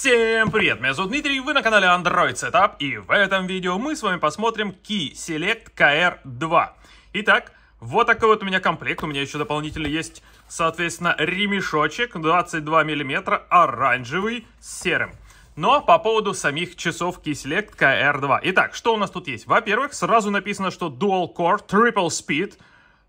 Всем привет, меня зовут Дмитрий, вы на канале Android Setup, и в этом видео мы с вами посмотрим Key Select KR2. Итак, вот такой вот у меня комплект, у меня еще дополнительно есть, соответственно, ремешочек 22 мм, оранжевый с серым. Но по поводу самих часов Key Select KR2. Итак, что у нас тут есть? Во-первых, сразу написано, что Dual Core Triple Speed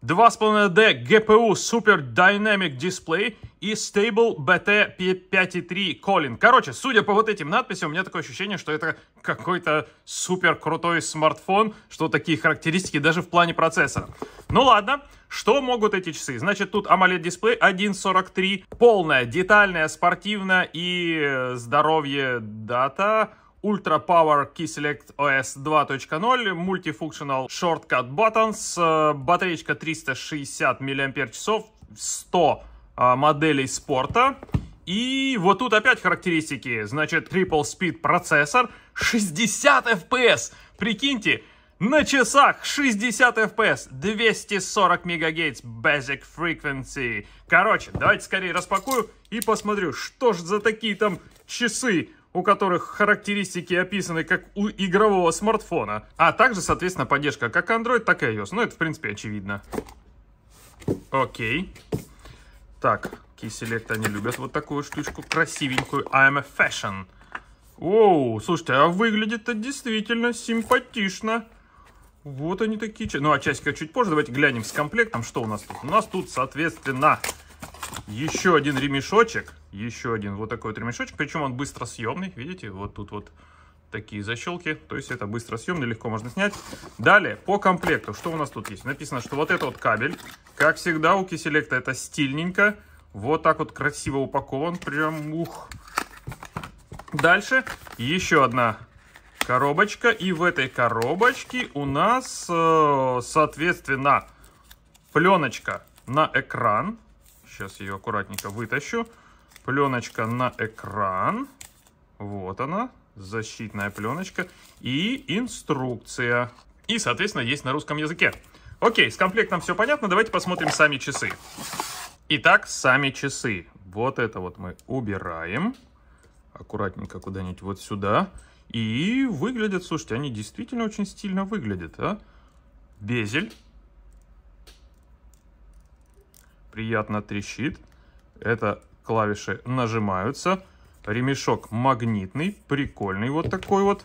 2,5D GPU Super Dynamic Display и Stable BT 5.3 Colin. Короче, судя по вот этим надписям, у меня такое ощущение, что это какой-то супер крутой смартфон, что такие характеристики даже в плане процессора. Ну ладно, что могут эти часы? Значит, тут AMOLED-дисплей 1.43, полная, детальная, спортивная и здоровье дата Ultra Power Key Select OS 2.0, Multifunctional Shortcut Buttons, э, батареечка 360 мАч, 100 моделей спорта. И вот тут опять характеристики. Значит, Triple Speed процессор, 60 FPS. Прикиньте, на часах 60 FPS, 240 мегагейтс, Basic Frequency. Короче, давайте скорее распакую и посмотрю, что же за такие там часы у которых характеристики описаны как у игрового смартфона, а также, соответственно, поддержка как Android, так и iOS. Ну, это, в принципе, очевидно. Окей. Так, Key они любят вот такую штучку красивенькую. I'm a fashion. Оу, слушайте, а выглядит это действительно симпатично. Вот они такие. Ну, а часика чуть позже. Давайте глянем с комплектом, что у нас тут. У нас тут, соответственно, еще один ремешочек, еще один вот такой вот ремешочек, причем он быстро съемный, видите, вот тут вот такие защелки, то есть это быстро съемный, легко можно снять. Далее, по комплекту, что у нас тут есть? Написано, что вот этот вот кабель, как всегда у киселекта это стильненько, вот так вот красиво упакован, прям ух. Дальше еще одна коробочка, и в этой коробочке у нас, э, соответственно, пленочка на экран, Сейчас ее аккуратненько вытащу. Пленочка на экран. Вот она, защитная пленочка. И инструкция. И, соответственно, есть на русском языке. Окей, с комплектом все понятно. Давайте посмотрим сами часы. Итак, сами часы. Вот это вот мы убираем. Аккуратненько куда-нибудь вот сюда. И выглядят, слушайте, они действительно очень стильно выглядят. А? Безель приятно трещит. Это клавиши нажимаются. Ремешок магнитный, прикольный вот такой вот.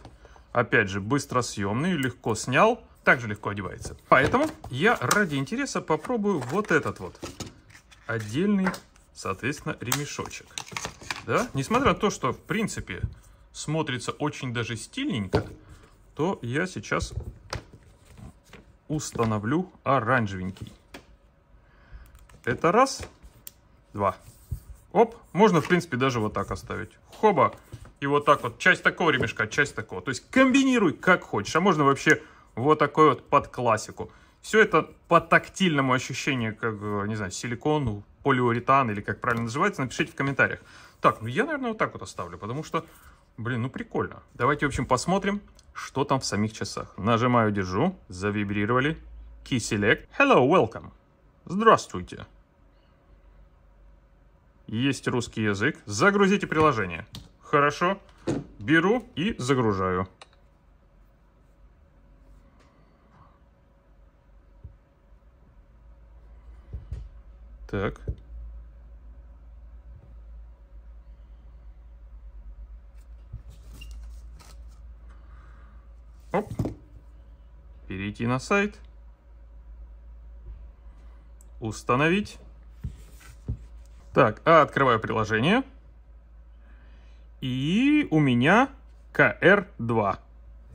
Опять же, быстросъемный, легко снял, также легко одевается. Поэтому я ради интереса попробую вот этот вот отдельный, соответственно, ремешочек. Да? Несмотря на то, что, в принципе, смотрится очень даже стильненько, то я сейчас установлю оранжевенький. Это раз. Два. Оп. Можно, в принципе, даже вот так оставить. Хоба. И вот так вот. Часть такого ремешка, часть такого. То есть комбинируй как хочешь. А можно вообще вот такой вот под классику. Все это по тактильному ощущению, как, э, не знаю, силикон, полиуретан или как правильно называется, напишите в комментариях. Так, ну я, наверное, вот так вот оставлю, потому что, блин, ну прикольно. Давайте, в общем, посмотрим, что там в самих часах. Нажимаю, держу, завибрировали. Key Select. Hello, welcome. Здравствуйте есть русский язык. Загрузите приложение. Хорошо. Беру и загружаю. Так. Оп. Перейти на сайт. Установить. Так, а открываю приложение. И у меня KR2.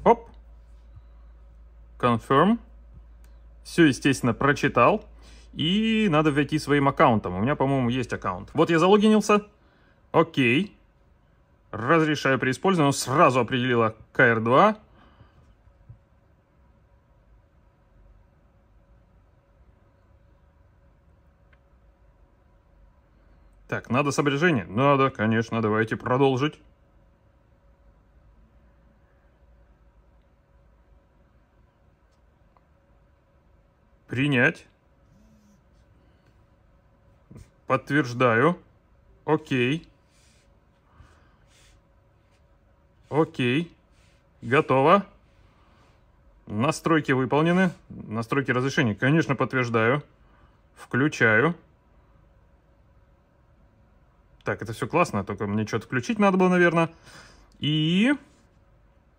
Оп. Confirm. Все, естественно, прочитал. И надо войти своим аккаунтом. У меня, по-моему, есть аккаунт. Вот я залогинился. Окей. Разрешаю при использовании. Он сразу определила KR2. Так, надо сопряжение? Надо, конечно, давайте продолжить. Принять. Подтверждаю. Окей. Окей. Готово. Настройки выполнены. Настройки разрешения, конечно, подтверждаю. Включаю. Так, это все классно, только мне что-то включить надо было, наверное. И...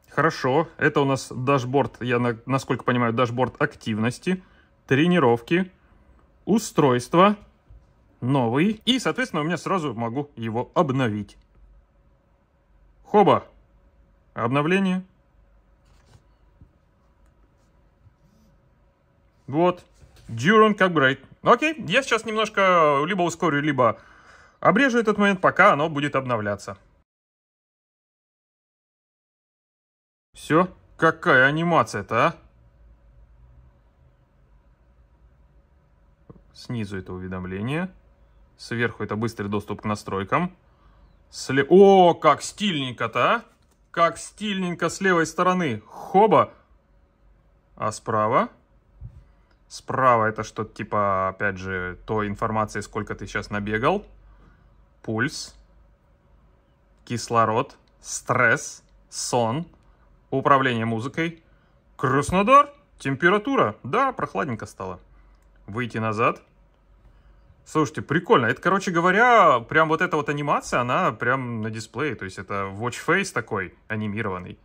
Хорошо, это у нас дашборд, я, насколько понимаю, дашборд активности, тренировки, устройство, новый. И, соответственно, у меня сразу могу его обновить. Хоба! Обновление. Вот. During upgrade. Окей, я сейчас немножко либо ускорю, либо Обрежу этот момент, пока оно будет обновляться. Все? Какая анимация-то, а? Снизу это уведомление. Сверху это быстрый доступ к настройкам. Сле... О, как стильненько-то, а! Как стильненько с левой стороны. Хоба! А справа? Справа это что-то типа, опять же, той информации, сколько ты сейчас набегал пульс, кислород, стресс, сон, управление музыкой. Краснодар, температура. Да, прохладненько стало. Выйти назад. Слушайте, прикольно. Это, короче говоря, прям вот эта вот анимация, она прям на дисплее. То есть это watch-face такой анимированный.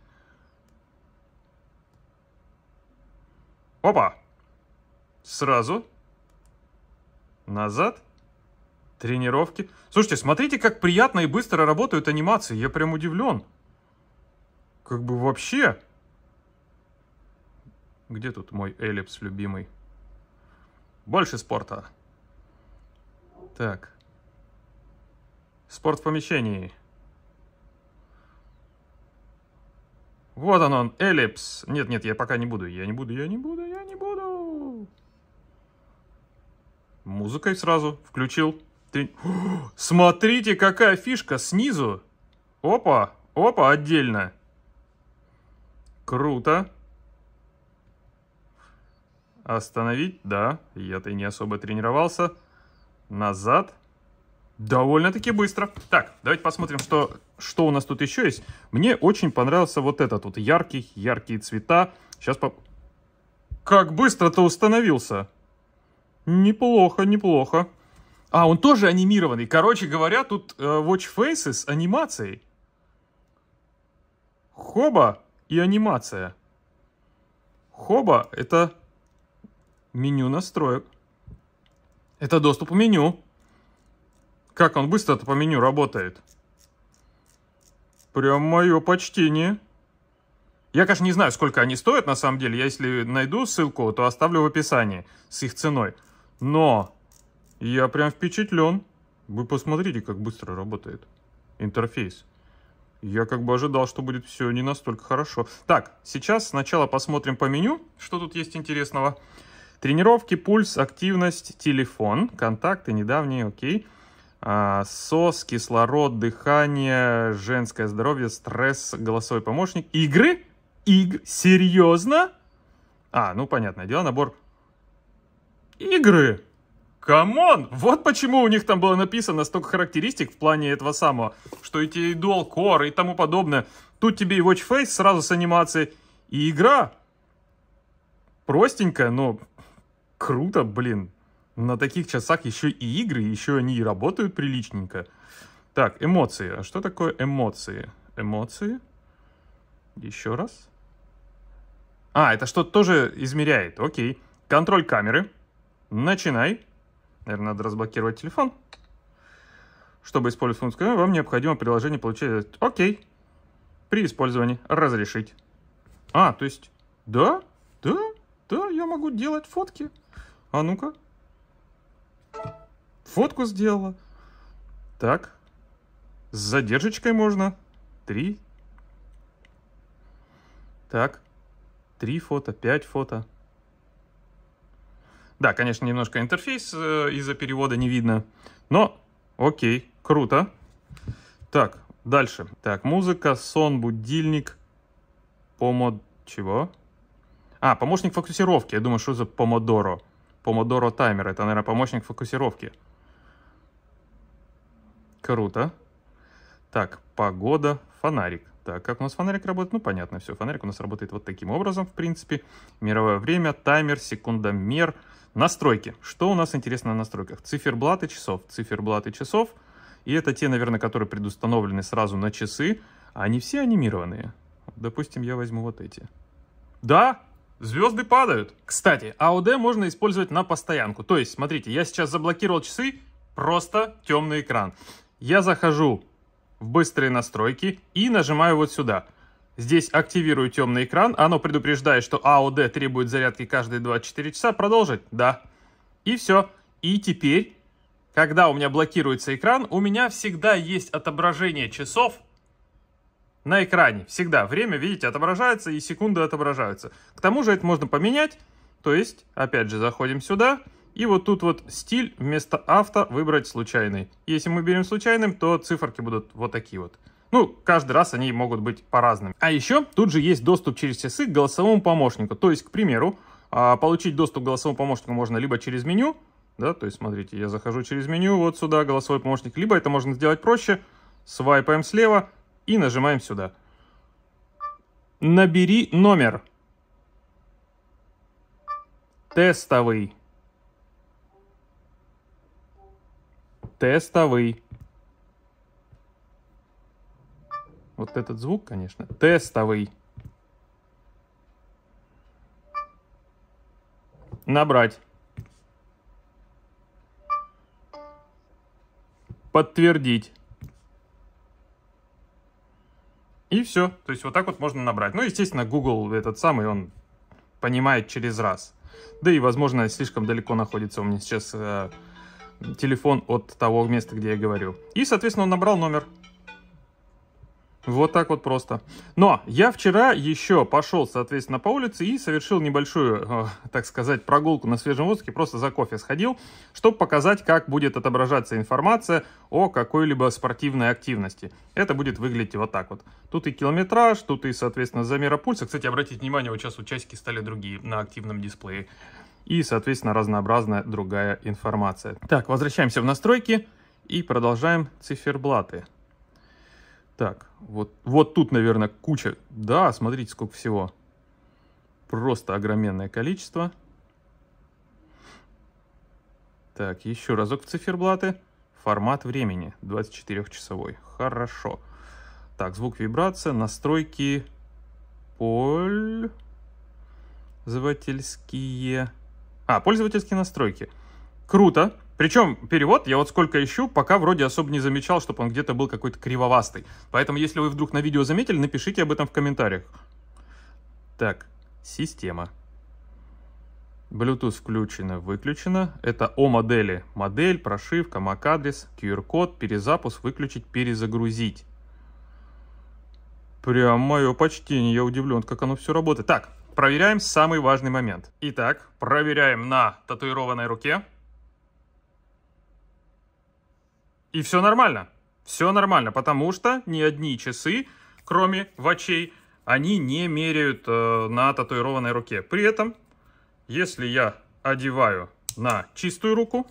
Опа! Сразу. Назад. Тренировки. Слушайте, смотрите, как приятно и быстро работают анимации. Я прям удивлен. Как бы вообще. Где тут мой эллипс любимый? Больше спорта. Так. Спорт в помещении. Вот он, он, эллипс. Нет, нет, я пока не буду. Я не буду, я не буду, я не буду. Музыкой сразу включил. Ты... О, смотрите, какая фишка снизу. Опа, опа, отдельно. Круто. Остановить, да, я-то и не особо тренировался. Назад. Довольно-таки быстро. Так, давайте посмотрим, что, что у нас тут еще есть. Мне очень понравился вот этот вот яркий, яркие цвета. Сейчас по... Как быстро то установился? Неплохо, неплохо. А, он тоже анимированный. Короче говоря, тут э, Watch Faces с анимацией. Хоба и анимация. Хоба — это меню настроек. Это доступ к меню. Как он быстро-то по меню работает. Прям мое почтение. Я, конечно, не знаю, сколько они стоят на самом деле. Я, если найду ссылку, то оставлю в описании с их ценой. Но я прям впечатлен. Вы посмотрите, как быстро работает интерфейс. Я как бы ожидал, что будет все не настолько хорошо. Так, сейчас сначала посмотрим по меню, что тут есть интересного. Тренировки, пульс, активность, телефон, контакты недавние, окей. А, сос, кислород, дыхание, женское здоровье, стресс, голосовой помощник. Игры? Игр? Серьезно? А, ну понятное дело, набор игры. Камон! Вот почему у них там было написано столько характеристик в плане этого самого, что эти Dual Core и тому подобное. Тут тебе и Watch Face сразу с анимацией, и игра. Простенькая, но круто, блин. На таких часах еще и игры, еще они и работают приличненько. Так, эмоции. А что такое эмоции? Эмоции. Еще раз. А, это что-то тоже измеряет. Окей. Контроль камеры. Начинай. Наверное, надо разблокировать телефон. Чтобы использовать функцию, «Э», вам необходимо приложение получать «Окей». При использовании «Разрешить». А, то есть, да, да, да, я могу делать фотки. А ну-ка. Фотку сделала. Так. С задержечкой можно. Три. Так. Три фото, пять фото. Да, конечно, немножко интерфейс э, из-за перевода не видно, но окей, круто. Так, дальше. Так, музыка, сон, будильник, помод... Чего? А, помощник фокусировки. Я думаю, что за помодоро? Помодоро таймер. Это, наверное, помощник фокусировки. Круто. Так, погода, фонарик. Так, как у нас фонарик работает? Ну, понятно все. Фонарик у нас работает вот таким образом, в принципе. Мировое время, таймер, секундомер, настройки. Что у нас интересно на настройках? Циферблаты часов. Циферблаты часов. И это те, наверное, которые предустановлены сразу на часы. А они все анимированные. Допустим, я возьму вот эти. Да, Звезды падают. Кстати, AOD можно использовать на постоянку. То есть, смотрите, я сейчас заблокировал часы, просто темный экран. Я захожу в быстрые настройки и нажимаю вот сюда. Здесь активирую темный экран, оно предупреждает, что AOD а требует зарядки каждые 24 часа. Продолжить? Да. И все. И теперь, когда у меня блокируется экран, у меня всегда есть отображение часов на экране. Всегда время, видите, отображается и секунды отображаются. К тому же это можно поменять. То есть, опять же, заходим сюда. Сюда. И вот тут вот стиль вместо авто выбрать случайный. Если мы берем случайным, то циферки будут вот такие вот. Ну, каждый раз они могут быть по-разному. А еще тут же есть доступ через часы к голосовому помощнику. То есть, к примеру, а, получить доступ к голосовому помощнику можно либо через меню, да, то есть, смотрите, я захожу через меню, вот сюда голосовой помощник, либо это можно сделать проще, свайпаем слева и нажимаем сюда. Набери номер. Тестовый. Тестовый. Вот этот звук, конечно. Тестовый. Набрать. Подтвердить. И все. То есть вот так вот можно набрать. Ну, естественно, Google этот самый, он понимает через раз. Да и, возможно, слишком далеко находится у меня сейчас э, телефон от того места, где я говорю. И, соответственно, он набрал номер. Вот так вот просто. Но я вчера еще пошел, соответственно, по улице и совершил небольшую, э, так сказать, прогулку на свежем воздухе, просто за кофе сходил, чтобы показать, как будет отображаться информация о какой-либо спортивной активности. Это будет выглядеть вот так вот. Тут и километраж, тут и, соответственно, замера пульса. Кстати, обратите внимание, вот сейчас вот часики стали другие на активном дисплее и, соответственно, разнообразная другая информация. Так, возвращаемся в настройки и продолжаем циферблаты. Так, вот, вот тут, наверное, куча. Да, смотрите, сколько всего. Просто огроменное количество. Так, еще разок в циферблаты. Формат времени 24-часовой. Хорошо. Так, звук вибрация, настройки, поль, Звательские. А, пользовательские настройки. Круто. Причем перевод, я вот сколько ищу, пока вроде особо не замечал, чтобы он где-то был какой-то кривовастый. Поэтому, если вы вдруг на видео заметили, напишите об этом в комментариях. Так, система. Bluetooth включено, выключено. Это о модели. Модель, прошивка, MAC-адрес, QR-код, перезапуск, выключить, перезагрузить. Прям мое почтение, я удивлен, как оно все работает. Так, Проверяем самый важный момент. Итак, проверяем на татуированной руке. И все нормально. Все нормально, потому что ни одни часы, кроме вачей, они не меряют э, на татуированной руке. При этом, если я одеваю на чистую руку,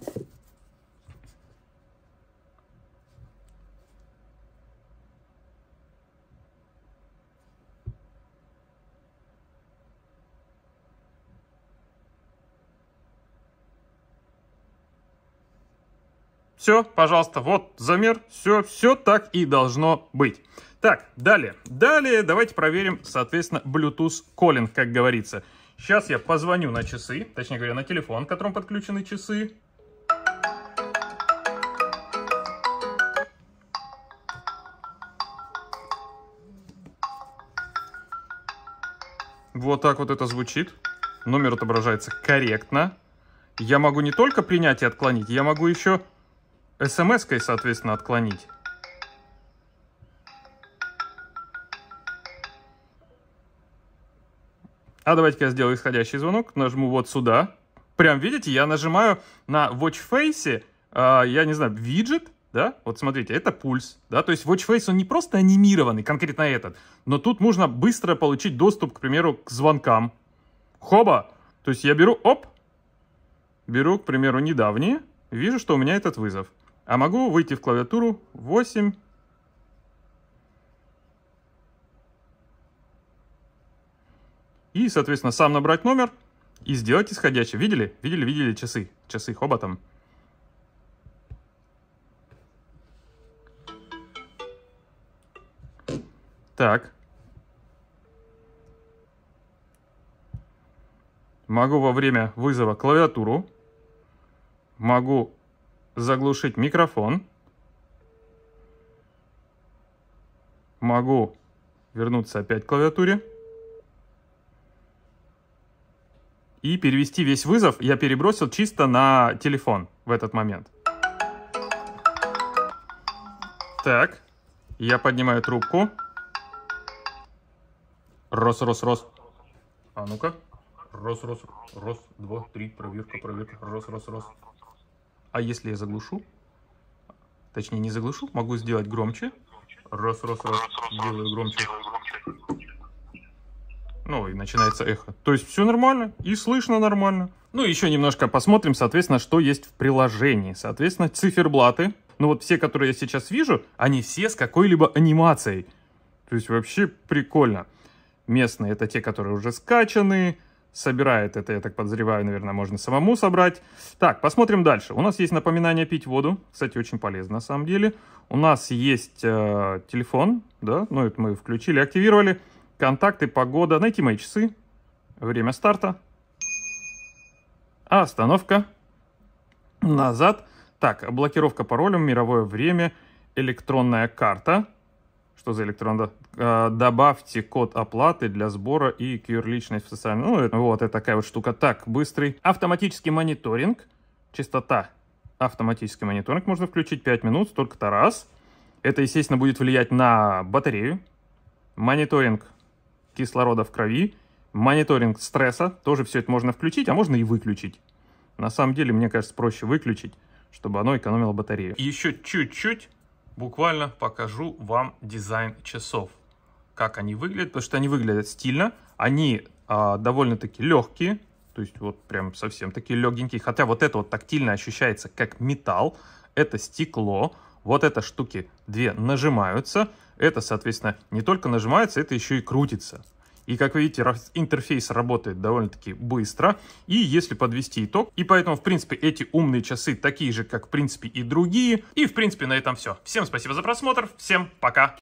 все, пожалуйста, вот замер, все, все так и должно быть. Так, далее. Далее давайте проверим, соответственно, Bluetooth calling, как говорится. Сейчас я позвоню на часы, точнее говоря, на телефон, к которому подключены часы. Вот так вот это звучит. Номер отображается корректно. Я могу не только принять и отклонить, я могу еще смс-кой, соответственно, отклонить. А давайте я сделаю исходящий звонок, нажму вот сюда. Прям, видите, я нажимаю на watch face, э, а, я не знаю, виджет, да, вот смотрите, это пульс, да, то есть watch face, он не просто анимированный, конкретно этот, но тут можно быстро получить доступ, к примеру, к звонкам. Хоба! То есть я беру, оп, беру, к примеру, недавние, вижу, что у меня этот вызов. А могу выйти в клавиатуру 8. И, соответственно, сам набрать номер и сделать исходящий. Видели? Видели, видели часы. Часы хоботом. Так. Могу во время вызова клавиатуру. Могу заглушить микрофон. Могу вернуться опять к клавиатуре. И перевести весь вызов я перебросил чисто на телефон в этот момент. Так, я поднимаю трубку. Рос, рос, рос. А ну-ка. Рос, рос, рос, два, три, проверка, проверка, рос, рос, рос. А если я заглушу? Точнее, не заглушу, могу сделать громче. Раз, раз, раз, делаю громче. Ну, и начинается эхо. То есть все нормально, и слышно нормально. Ну, еще немножко посмотрим, соответственно, что есть в приложении. Соответственно, циферблаты. Ну, вот все, которые я сейчас вижу, они все с какой-либо анимацией. То есть вообще прикольно. Местные это те, которые уже скачаны, собирает это, я так подозреваю, наверное, можно самому собрать. Так, посмотрим дальше. У нас есть напоминание пить воду. Кстати, очень полезно на самом деле. У нас есть э, телефон, да, ну это мы включили, активировали. Контакты, погода, найти мои часы, время старта, а, остановка, назад. Так, блокировка паролем, мировое время, электронная карта. Что за электронный доход? Э, добавьте код оплаты для сбора и QR личность в социальном. Ну, это, вот это такая вот штука. Так, быстрый. Автоматический мониторинг. Частота. Автоматический мониторинг можно включить 5 минут, столько-то раз. Это, естественно, будет влиять на батарею. Мониторинг кислорода в крови. Мониторинг стресса. Тоже все это можно включить, а можно и выключить. На самом деле, мне кажется, проще выключить, чтобы оно экономило батарею. Еще чуть-чуть буквально покажу вам дизайн часов. Как они выглядят, потому что они выглядят стильно. Они а, довольно-таки легкие, то есть вот прям совсем такие легенькие. Хотя вот это вот тактильно ощущается как металл. Это стекло. Вот это штуки две нажимаются. Это, соответственно, не только нажимается, это еще и крутится. И как вы видите, интерфейс работает довольно-таки быстро. И если подвести итог, и поэтому, в принципе, эти умные часы такие же, как, в принципе, и другие. И, в принципе, на этом все. Всем спасибо за просмотр, всем пока!